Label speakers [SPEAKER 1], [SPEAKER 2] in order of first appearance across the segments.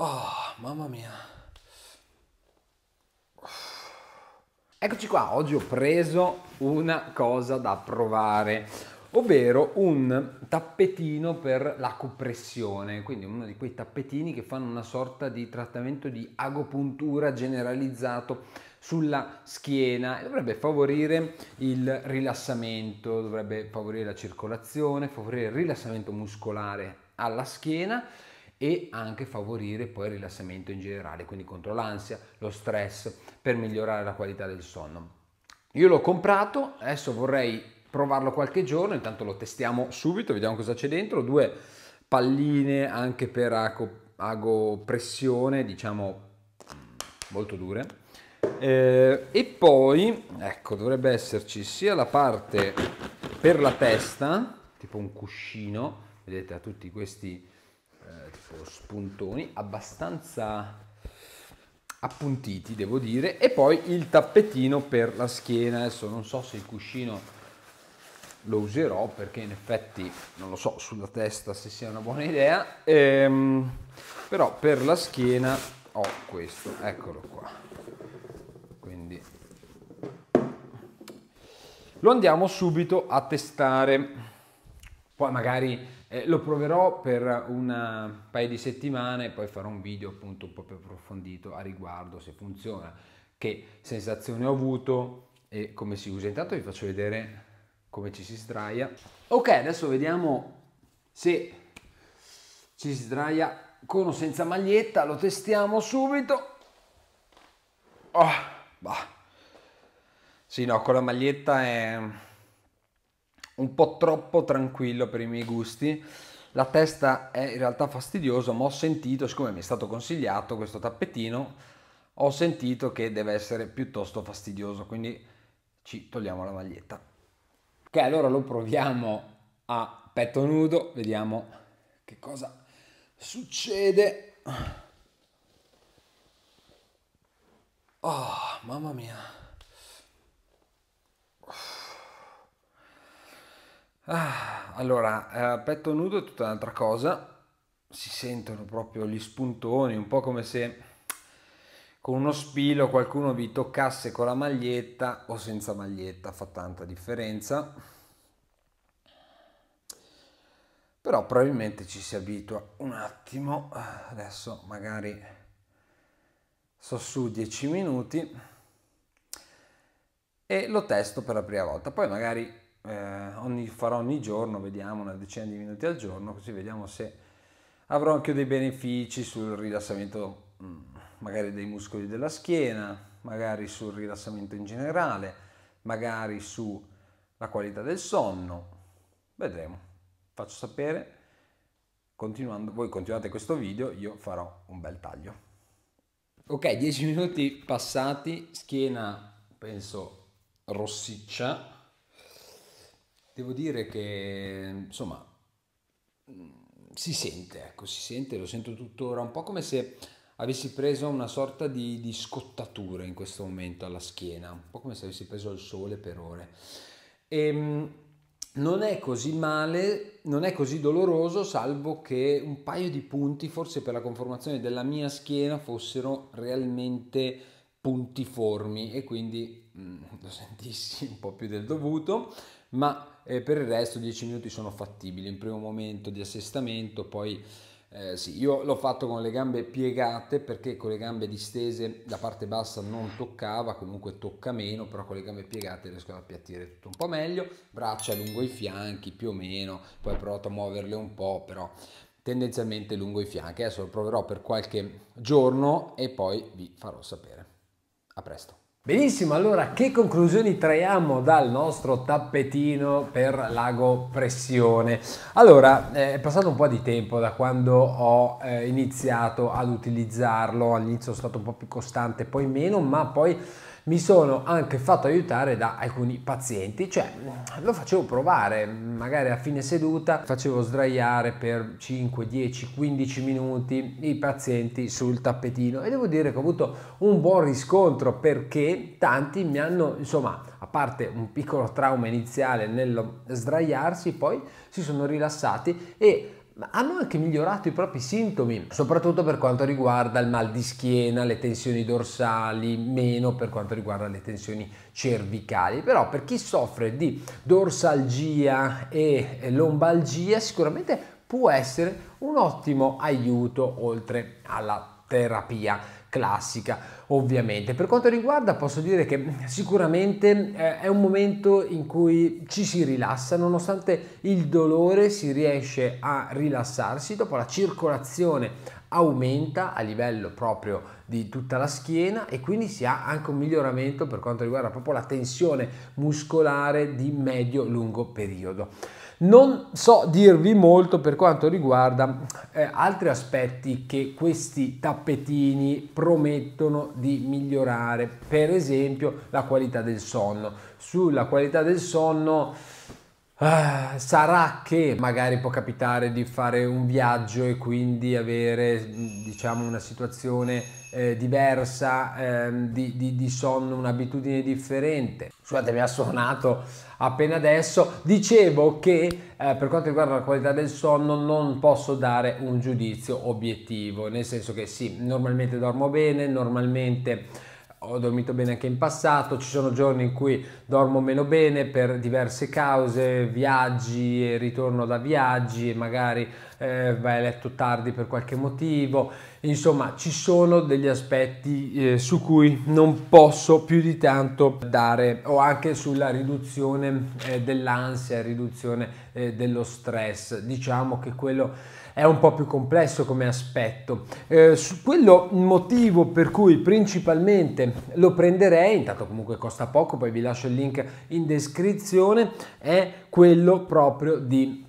[SPEAKER 1] Oh, mamma mia. Eccoci qua, oggi ho preso una cosa da provare, ovvero un tappetino per la compressione, quindi uno di quei tappetini che fanno una sorta di trattamento di agopuntura generalizzato sulla schiena dovrebbe favorire il rilassamento, dovrebbe favorire la circolazione, favorire il rilassamento muscolare alla schiena e anche favorire poi il rilassamento in generale, quindi contro l'ansia, lo stress, per migliorare la qualità del sonno. Io l'ho comprato, adesso vorrei provarlo qualche giorno, intanto lo testiamo subito, vediamo cosa c'è dentro, due palline anche per ago, pressione, diciamo mm, molto dure. Eh, e poi, ecco, dovrebbe esserci sia la parte per la testa, tipo un cuscino, vedete, ha tutti questi eh, tipo spuntoni abbastanza appuntiti devo dire e poi il tappetino per la schiena adesso non so se il cuscino lo userò perché in effetti non lo so sulla testa se sia una buona idea ehm, però per la schiena ho questo eccolo qua quindi lo andiamo subito a testare poi magari eh, lo proverò per un paio di settimane e poi farò un video appunto un po' più approfondito a riguardo se funziona, che sensazione ho avuto e come si usa. Intanto vi faccio vedere come ci si sdraia. Ok, adesso vediamo se ci si sdraia con o senza maglietta, lo testiamo subito. Oh, bah. Sì, no, con la maglietta è un po' troppo tranquillo per i miei gusti. La testa è in realtà fastidiosa, ma ho sentito, siccome mi è stato consigliato questo tappetino, ho sentito che deve essere piuttosto fastidioso, quindi ci togliamo la maglietta. Ok, allora lo proviamo a petto nudo, vediamo che cosa succede. Oh, mamma mia. Ah, allora, eh, petto nudo è tutta un'altra cosa, si sentono proprio gli spuntoni, un po' come se con uno spilo qualcuno vi toccasse con la maglietta o senza maglietta, fa tanta differenza. Però probabilmente ci si abitua un attimo, adesso magari so su 10 minuti e lo testo per la prima volta, poi magari eh, ogni, farò ogni giorno, vediamo una decina di minuti al giorno, così vediamo se avrò anche dei benefici sul rilassamento mm, magari dei muscoli della schiena, magari sul rilassamento in generale, magari sulla qualità del sonno. Vedremo, faccio sapere. Continuando, voi continuate questo video, io farò un bel taglio. Ok, 10 minuti passati, schiena penso rossiccia, devo dire che insomma mm, si sente, ecco, si sente, lo sento tuttora, un po' come se avessi preso una sorta di, di scottatura in questo momento alla schiena, un po' come se avessi preso il sole per ore. E, ehm, non è così male, non è così doloroso, salvo che un paio di punti, forse per la conformazione della mia schiena, fossero realmente puntiformi e quindi mh, mm, lo sentissi un po' più del dovuto, ma e per il resto 10 minuti sono fattibili, in primo momento di assestamento, poi eh, sì, io l'ho fatto con le gambe piegate perché con le gambe distese la parte bassa non toccava, comunque tocca meno, però con le gambe piegate riesco ad appiattire tutto un po' meglio, braccia lungo i fianchi più o meno, poi ho provato a muoverle un po', però tendenzialmente lungo i fianchi. Adesso lo proverò per qualche giorno e poi vi farò sapere. A presto. Benissimo, allora che conclusioni traiamo dal nostro tappetino per l'ago pressione? Allora, eh, è passato un po' di tempo da quando ho eh, iniziato ad utilizzarlo, all'inizio sono stato un po' più costante, poi meno, ma poi mi sono anche fatto aiutare da alcuni pazienti, cioè lo facevo provare, magari a fine seduta facevo sdraiare per 5, 10, 15 minuti i pazienti sul tappetino e devo dire che ho avuto un buon riscontro perché tanti mi hanno, insomma, a parte un piccolo trauma iniziale nello sdraiarsi, poi si sono rilassati e hanno anche migliorato i propri sintomi, soprattutto per quanto riguarda il mal di schiena, le tensioni dorsali, meno per quanto riguarda le tensioni cervicali. Però per chi soffre di dorsalgia e lombalgia sicuramente può essere un ottimo aiuto oltre alla terapia classica ovviamente. Per quanto riguarda posso dire che sicuramente eh, è un momento in cui ci si rilassa nonostante il dolore si riesce a rilassarsi dopo la circolazione aumenta a livello proprio di tutta la schiena e quindi si ha anche un miglioramento per quanto riguarda proprio la tensione muscolare di medio-lungo periodo. Non so dirvi molto per quanto riguarda eh, altri aspetti che questi tappetini promettono di migliorare, per esempio la qualità del sonno. Sulla qualità del sonno Ah, sarà che magari può capitare di fare un viaggio e quindi avere diciamo una situazione eh, diversa eh, di, di, di, sonno, un'abitudine differente. Scusate, mi ha suonato appena adesso. Dicevo che eh, per quanto riguarda la qualità del sonno non posso dare un giudizio obiettivo, nel senso che sì, normalmente dormo bene, normalmente ho dormito bene anche in passato, ci sono giorni in cui dormo meno bene per diverse cause, viaggi e ritorno da viaggi e magari eh, vai a letto tardi per qualche motivo Insomma, ci sono degli aspetti eh, su cui non posso più di tanto dare o anche sulla riduzione eh, dell'ansia, riduzione eh, dello stress. Diciamo che quello è un po' più complesso come aspetto. Eh, su quello motivo per cui principalmente lo prenderei, intanto comunque costa poco, poi vi lascio il link in descrizione, è quello proprio di,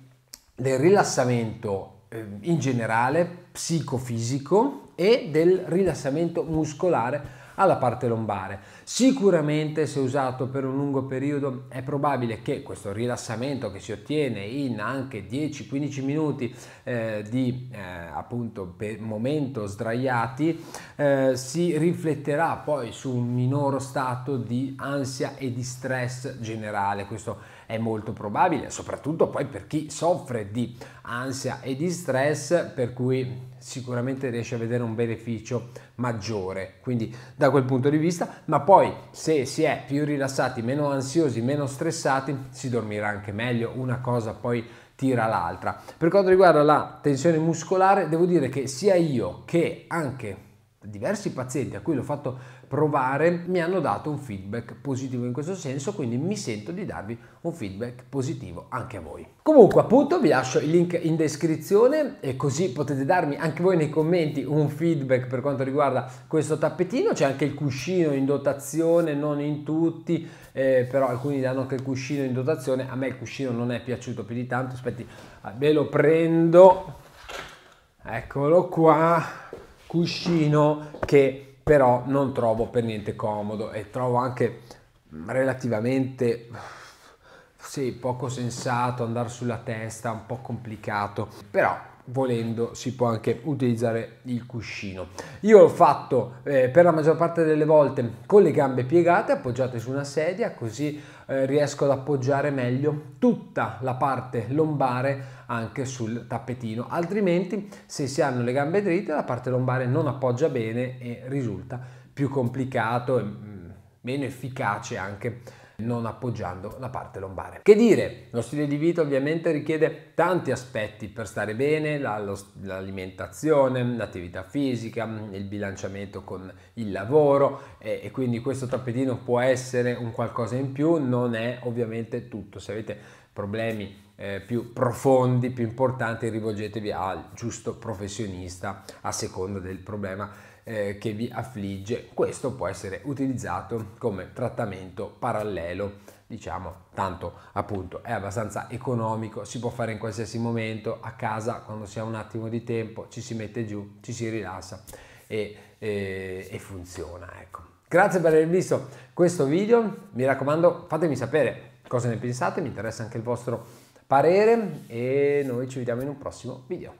[SPEAKER 1] del rilassamento Ehm, in generale psicofisico e del rilassamento muscolare alla parte lombare. Sicuramente se usato per un lungo periodo è probabile che questo rilassamento che si ottiene in anche 10-15 minuti eh, di eh, appunto momento sdraiati eh, si rifletterà poi su un minore stato di ansia e di stress generale. Questo è molto probabile, soprattutto poi per chi soffre di ansia e di stress, per cui sicuramente riesce a vedere un beneficio maggiore, quindi da quel punto di vista, ma poi se si è più rilassati, meno ansiosi, meno stressati, si dormirà anche meglio, una cosa poi tira l'altra. Per quanto riguarda la tensione muscolare, devo dire che sia io che anche diversi pazienti a cui l'ho fatto provare mi hanno dato un feedback positivo in questo senso, quindi mi sento di darvi un feedback positivo anche a voi. Comunque appunto vi lascio il link in descrizione e così potete darmi anche voi nei commenti un feedback per quanto riguarda questo tappetino, c'è anche il cuscino in dotazione, non in tutti, eh, però alcuni danno anche il cuscino in dotazione, a me il cuscino non è piaciuto più di tanto, aspetti, ah, ve lo prendo, eccolo qua, cuscino che però non trovo per niente comodo e trovo anche relativamente sì, poco sensato andare sulla testa, un po' complicato, però volendo si può anche utilizzare il cuscino. Io l'ho fatto eh, per la maggior parte delle volte con le gambe piegate, appoggiate su una sedia, così eh, riesco ad appoggiare meglio tutta la parte lombare anche sul tappetino, altrimenti se si hanno le gambe dritte la parte lombare non appoggia bene e risulta più complicato e mm, meno efficace anche non appoggiando la parte lombare. Che dire, lo stile di vita ovviamente richiede tanti aspetti per stare bene, l'alimentazione, l'attività fisica, il bilanciamento con il lavoro e, e quindi questo tappetino può essere un qualcosa in più, non è ovviamente tutto. Se avete problemi eh, più profondi, più importanti, rivolgetevi al giusto professionista a seconda del problema eh, che vi affligge. Questo può essere utilizzato come trattamento parallelo diciamo tanto appunto è abbastanza economico si può fare in qualsiasi momento a casa quando si ha un attimo di tempo ci si mette giù ci si rilassa e, e, e funziona ecco grazie per aver visto questo video mi raccomando fatemi sapere cosa ne pensate mi interessa anche il vostro parere e noi ci vediamo in un prossimo video